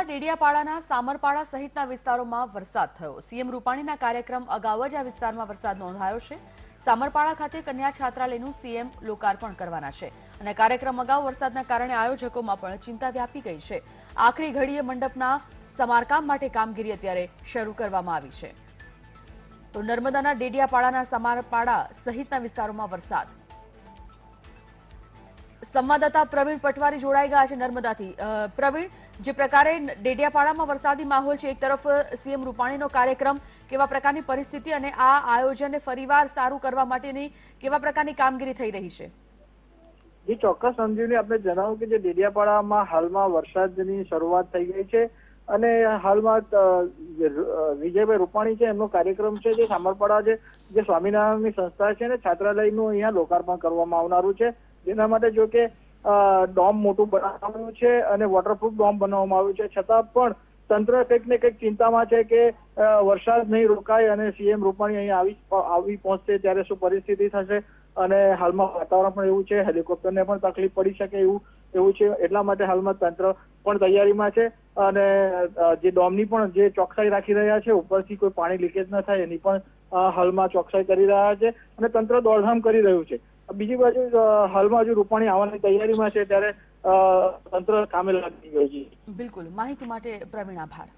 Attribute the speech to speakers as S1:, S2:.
S1: વડોદરાના ડેડિયાપાડાના સામરપાડા સહિતના વિસ્તારોમાં વરસાદ થયો સીએમ રૂપાણીના કાર્યક્રમ અગાઉ જ આ વિસ્તારમાં વરસાદ નોંધાયો છે સામરપાડા ખાતે કન્યા છાત્રાલયનું સીએમ લોકાર્પણ કરવાના છે અને કાર્યક્રમ અગાઉ વરસાદના કારણે આયોજકોમાં પણ ચિંતા વ્યાપી ગઈ છે આખરી ઘડીએ મંડપના સમારકામ માટે કામગીરી અત્યારે શરૂ કરવામાં આવી છે તો નર્મદાના ડેડિયાપાડાના સામરપાડા સહિતના વિસ્તારોમાં વરસાદ સંવાદદાતા પ્રવીણ પટવારી જોડાઈ ગયા છે નર્મદાથી પ્રવીણ જે પ્રકારે ડેડિયાપાડામાં વરસાદી માહોલ છે એક તરફ સીએમ રૂપાણીનો કાર્યક્રમ કેવા પ્રકારની પરિસ્થિતિ અને આ આયોજનને ફરીવાર સારું કરવા માટેની કેવા પ્રકારની કામગીરી થઈ રહી છે
S2: જે ચોક્કસ સમજીને આપણે જણાવું કે જે ડેડિયાપાડામાં હાલમાં વરસાદની શરૂઆત થઈ ગઈ છે અને હાલમાં વિજયભાઈ રૂપાણી છે એમનો કાર્યક્રમ છે જે સામરપાડા છે જે સ્વામિનારાયણની સંસ્થા છે અને છાત્રાલયનું અહીંયા લોકાર્પણ કરવામાં આવનારું છે જેના માટે જો કે ડોમ મોટું બનાવવાનું છે અને વોટરપ્રૂફ ડોમ બનાવવામાં આવ્યું છે છતાં પણ તંત્ર કંઈકને કંઈક ચિંતામાં છે કે વરસાદ નહીં રોકાય અને સીએમ રૂપાણી અહીં આવી આવી પહોંચશે ત્યારે શું પરિસ્થિતિ થશે અને હાલમાં વાતાવરણ પણ એવું છે હેલિકોપ્ટરને પણ તકલીફ પડી શકે એવું એવું છે એટલા માટે હાલમાં તંત્ર પણ તૈયારીમાં છે અને જે ડોમની પણ જે ચોકસાઈ રાખી રહ્યા છે ઉપરથી કોઈ પાણી લીકેજ ન થાય એની પણ હાલમાં ચોકસાઈ કરી રહ્યા છે અને તંત્ર દોડધામ કરી રહ્યું છે બીજી બાજુ હાલમાં હજુ રૂપાણી આવવાની તૈયારીમાં છે ત્યારે તંત્ર કામે લાગી ગયું છે બિલકુલ માહિતી માટે પ્રવીણ આભાર